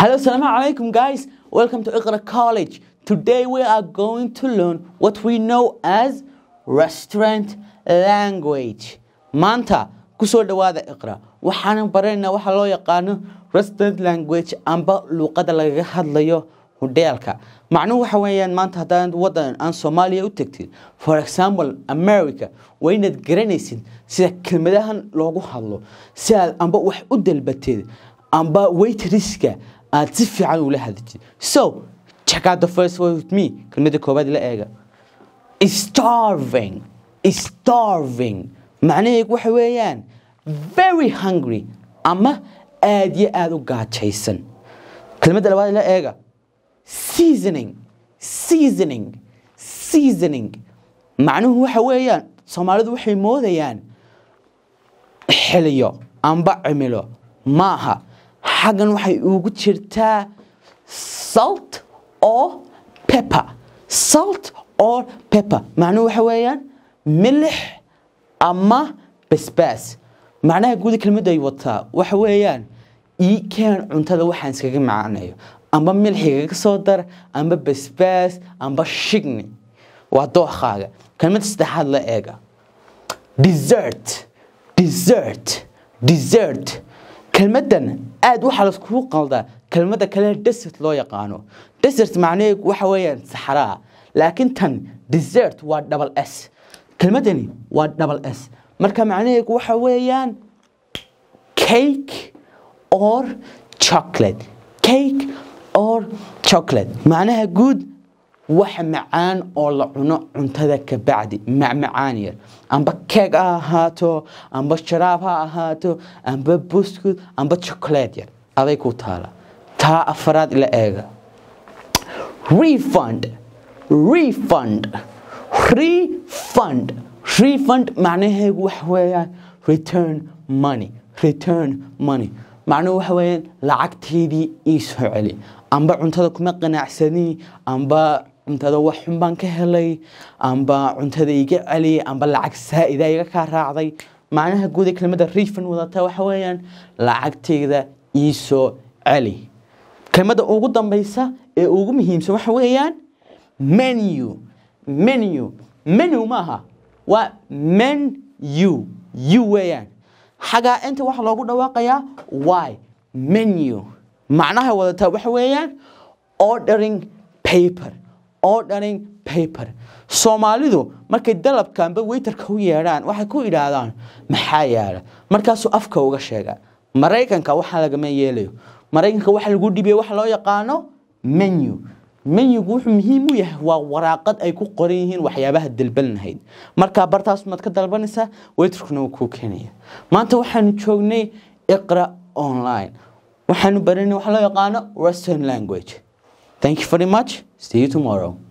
Hello, Assalamu alaikum guys. Welcome to Iqra College. Today we are going to learn what we know as restaurant language. Maanta kusoo dhawaada Iqra. Waxaan baraynaa waxa loo yaqaano restaurant language amba luqada lagaga hadlayo hoteelka. Macnuhu waxa weeyaan maanta haddaad wadan aan Soomaaliya u tagtid, for example America, waa inaad garanaysid sida kelmadahan loogu hadlo, si aad amba wax u dalbateed amba waitress aad si fiican ula hadlajid so check out the first word with me kelmadda koobaad ila eega starving starving macnaheegu waxa weeyaan very hungry ama aad yo aada u gaajaysan kelmadda labaad ila eega seasoning seasoning seasoning macnuhu waxa weeyaan soomaalidu waxay moodayaan xiliyo amba cimilo maaha xaggan waxay ugu jirtaa salt oo pepper salt oo pepper macnuhu waxa weeyaan milix ama basbaas macnaha guuda kelmadda ay wataa waxa weeyaan ii keen cuntada waxaan iskaga macaanayo amba milxigaga soo dar amba basbaas amba shigni waa dookhaaga kelmadda saddexaad la eega desert desert desert kelmaddan aada waxaa laskugu qaldaa kelmadda kale desert loo yaqaano desert macnaheedu waxa weeyaan saxaraa laakiin tan desert waa double s kelmaddani waa double s marka macnaheedu waxa weeyaan cake or chocolate cake or chocolate macnaha guud wax macaan oo la cuno cuntada kabacdi bacdi macmacaan yar amba keeg ha ahaato amba sharaab ha ahaato amba buskud amba chocolate yar aday ku taala taa afaraad ila eega refund refund refund refund macnaheegu waxa weeyaan return money return money macnuhu waxa weeyaan lacagteydii iisoo celi amba cuntada kuma qanacsanin amba cuntada wax xun baan ka helay amba cuntada iga celiyay amba lacag saa iga kaa raacday macnaha guud ee kelmada refan wadata waxa weeyaan lacagtayda iisoo celi kelimada ugu dambeysa ee ugu muhiimsan waxa weeyaan menu menu menu maaha waa men u u weeyaan xagaa inta waxa loogu dhawaaqayaa y menu macnaha wadataa waxa weeyaan ordering paper ordering paper soomaalidu markay dalabkanba weytarka u yeedhaan waxay ku idhaahdaan maxaa yaala markaasuu afka uga sheegaa maraykanka waxaa lagama yeelayo maraykanka waxa lagu dhibiye waxa loo yaqaano menu menyugu wuxuu muhiim u yahay waa waraaqad ay ku qoran yihiin waxyaabaha dalbalnahayd markaa bartaas maad ka dalbanaysaa weytarkuna wuu kuu keenaya maanta waxaanu joognay iqra online waxaanu baranay waxa loo yaqaano western language Thank you very much. See you tomorrow.